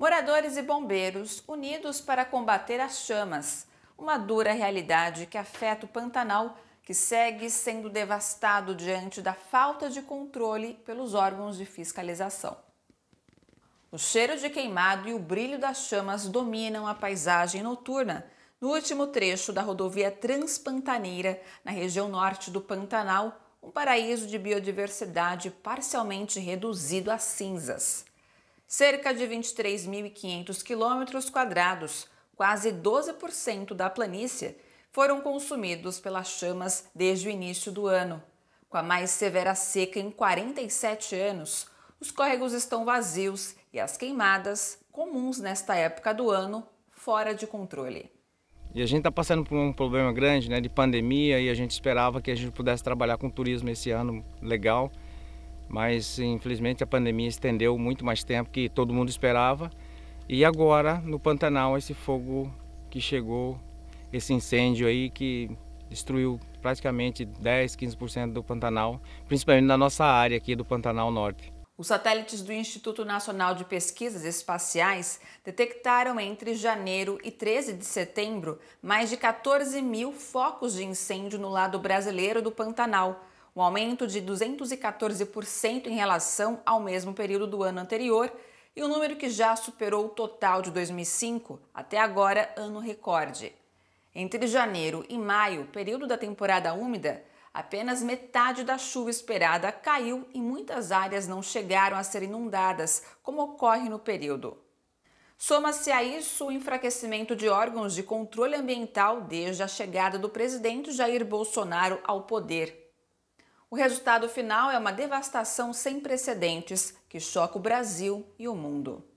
Moradores e bombeiros unidos para combater as chamas, uma dura realidade que afeta o Pantanal, que segue sendo devastado diante da falta de controle pelos órgãos de fiscalização. O cheiro de queimado e o brilho das chamas dominam a paisagem noturna no último trecho da rodovia Transpantaneira, na região norte do Pantanal, um paraíso de biodiversidade parcialmente reduzido a cinzas cerca de 23.500 quilômetros quadrados, quase 12% da planície, foram consumidos pelas chamas desde o início do ano. Com a mais severa seca em 47 anos, os córregos estão vazios e as queimadas, comuns nesta época do ano, fora de controle. E a gente está passando por um problema grande né, de pandemia e a gente esperava que a gente pudesse trabalhar com turismo esse ano legal mas infelizmente a pandemia estendeu muito mais tempo que todo mundo esperava. E agora no Pantanal esse fogo que chegou, esse incêndio aí que destruiu praticamente 10, 15% do Pantanal, principalmente na nossa área aqui do Pantanal Norte. Os satélites do Instituto Nacional de Pesquisas Espaciais detectaram entre janeiro e 13 de setembro mais de 14 mil focos de incêndio no lado brasileiro do Pantanal, um aumento de 214% em relação ao mesmo período do ano anterior e um número que já superou o total de 2005, até agora ano recorde. Entre janeiro e maio, período da temporada úmida, apenas metade da chuva esperada caiu e muitas áreas não chegaram a ser inundadas, como ocorre no período. Soma-se a isso o enfraquecimento de órgãos de controle ambiental desde a chegada do presidente Jair Bolsonaro ao poder. O resultado final é uma devastação sem precedentes que choca o Brasil e o mundo.